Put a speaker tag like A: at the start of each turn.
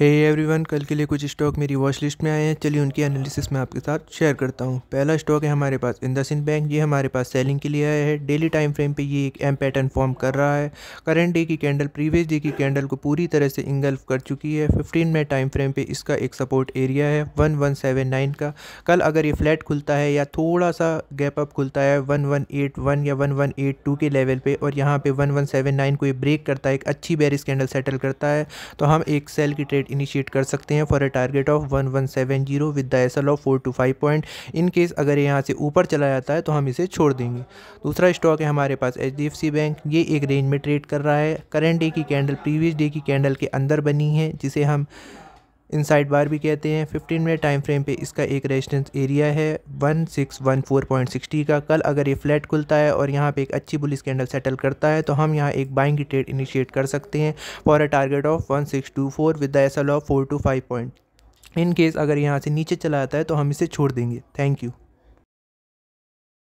A: hey everyone कल के लिए कुछ स्टॉक मेरी वॉच लिस्ट में आए हैं चलिए उनकी एनालिसिस मैं आपके साथ शेयर करता हूँ पहला स्टॉक है हमारे पास इंदसिन बैंक ये हमारे पास सेलिंग के लिए आया है डेली टाइम फ्रेम पे ये एक एम पैटर्न फॉर्म कर रहा है करंट डे की कैंडल प्रीवियस डे की कैंडल को पूरी तरह से इंगल्फ कर चुकी है फिफ्टीन में टाइम फ्रेम पर इसका एक सपोर्ट एरिया है वन वन सेवन नाइन का कल अगर ये फ्लैट खुलता है या थोड़ा सा गैप अप खुलता है वन वन एट वन या वन वन एट टू के लेवल पर और यहाँ पर वन वन सेवन नाइन को ये ब्रेक करता है एक अच्छी बैरिस कैंडल सेटल करता है तो हम एक सेल की ट्रेड इनिशिएट कर सकते हैं for a target of one one seven zero with the S L of four two five point in case अगर यहाँ से ऊपर चला जाता है तो हम इसे छोड़ देंगे दूसरा स्टॉक है हमारे पास H D F C bank ये एक रेंज में ट्रेड कर रहा है करेंट डे की कैंडल प्रीवियस डे की कैंडल के अंदर बनी है जिसे हम इनसाइड बार भी कहते हैं 15 मिनट टाइम फ्रेम पे इसका एक रेजिस्टेंस एरिया है 1614.60 का कल अगर ये फ्लैट खुलता है और यहाँ पे एक अच्छी बुलिस कैंडल सेटल करता है तो हम यहाँ एक बाइंग की ट्रेड इनिशिएट कर सकते हैं for a target of 1624 with the S L of four two five point in case अगर यहाँ से नीचे चला आता है तो हम इसे छोड़ देंगे थैंक यू